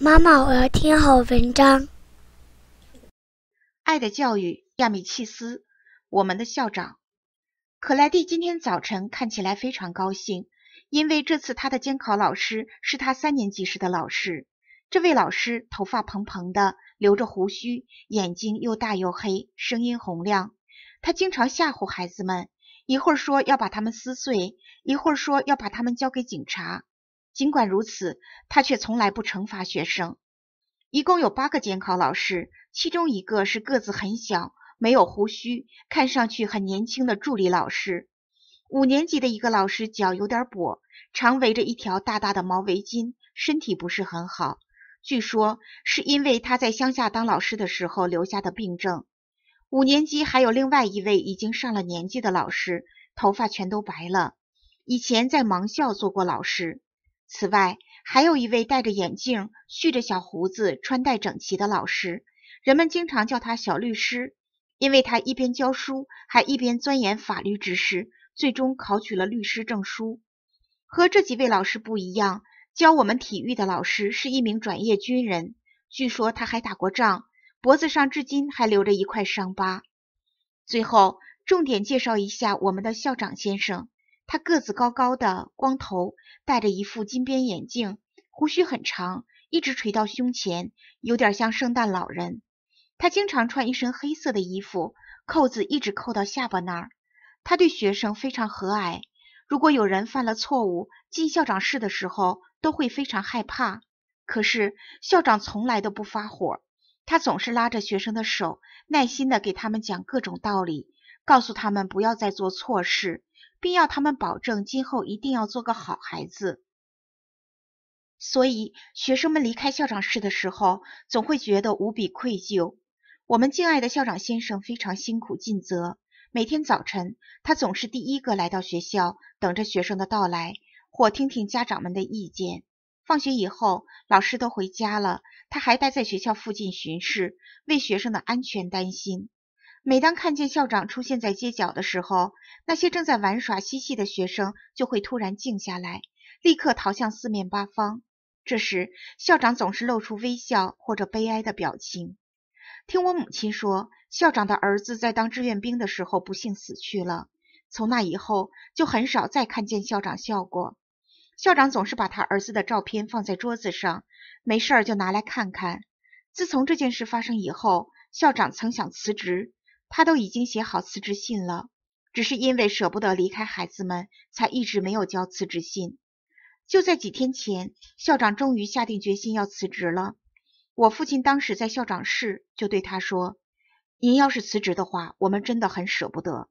妈妈，我要听好文章。《爱的教育》亚米契斯，我们的校长可莱蒂今天早晨看起来非常高兴，因为这次他的监考老师是他三年级时的老师。这位老师头发蓬蓬的，留着胡须，眼睛又大又黑，声音洪亮。他经常吓唬孩子们，一会儿说要把他们撕碎，一会儿说要把他们交给警察。尽管如此，他却从来不惩罚学生。一共有八个监考老师，其中一个是个子很小、没有胡须、看上去很年轻的助理老师。五年级的一个老师脚有点跛，常围着一条大大的毛围巾，身体不是很好，据说是因为他在乡下当老师的时候留下的病症。五年级还有另外一位已经上了年纪的老师，头发全都白了，以前在盲校做过老师。此外，还有一位戴着眼镜、蓄着小胡子、穿戴整齐的老师，人们经常叫他“小律师”，因为他一边教书，还一边钻研法律知识，最终考取了律师证书。和这几位老师不一样，教我们体育的老师是一名转业军人，据说他还打过仗，脖子上至今还留着一块伤疤。最后，重点介绍一下我们的校长先生。他个子高高的，光头，戴着一副金边眼镜，胡须很长，一直垂到胸前，有点像圣诞老人。他经常穿一身黑色的衣服，扣子一直扣到下巴那儿。他对学生非常和蔼，如果有人犯了错误，进校长室的时候都会非常害怕。可是校长从来都不发火，他总是拉着学生的手，耐心的给他们讲各种道理，告诉他们不要再做错事。并要他们保证今后一定要做个好孩子。所以，学生们离开校长室的时候，总会觉得无比愧疚。我们敬爱的校长先生非常辛苦尽责，每天早晨他总是第一个来到学校，等着学生的到来，或听听家长们的意见。放学以后，老师都回家了，他还待在学校附近巡视，为学生的安全担心。每当看见校长出现在街角的时候，那些正在玩耍嬉戏的学生就会突然静下来，立刻逃向四面八方。这时，校长总是露出微笑或者悲哀的表情。听我母亲说，校长的儿子在当志愿兵的时候不幸死去了。从那以后，就很少再看见校长笑过。校长总是把他儿子的照片放在桌子上，没事就拿来看看。自从这件事发生以后，校长曾想辞职。他都已经写好辞职信了，只是因为舍不得离开孩子们，才一直没有交辞职信。就在几天前，校长终于下定决心要辞职了。我父亲当时在校长室，就对他说：“您要是辞职的话，我们真的很舍不得。”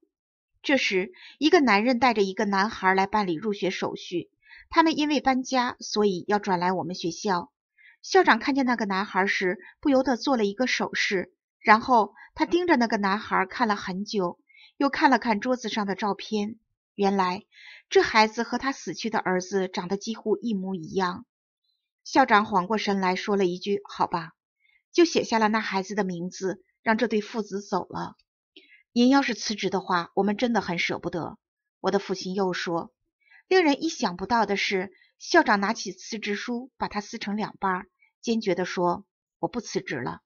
这时，一个男人带着一个男孩来办理入学手续。他们因为搬家，所以要转来我们学校。校长看见那个男孩时，不由得做了一个手势。然后他盯着那个男孩看了很久，又看了看桌子上的照片。原来这孩子和他死去的儿子长得几乎一模一样。校长缓过神来说了一句：“好吧。”就写下了那孩子的名字，让这对父子走了。您要是辞职的话，我们真的很舍不得。”我的父亲又说。令人意想不到的是，校长拿起辞职书，把它撕成两半，坚决地说：“我不辞职了。”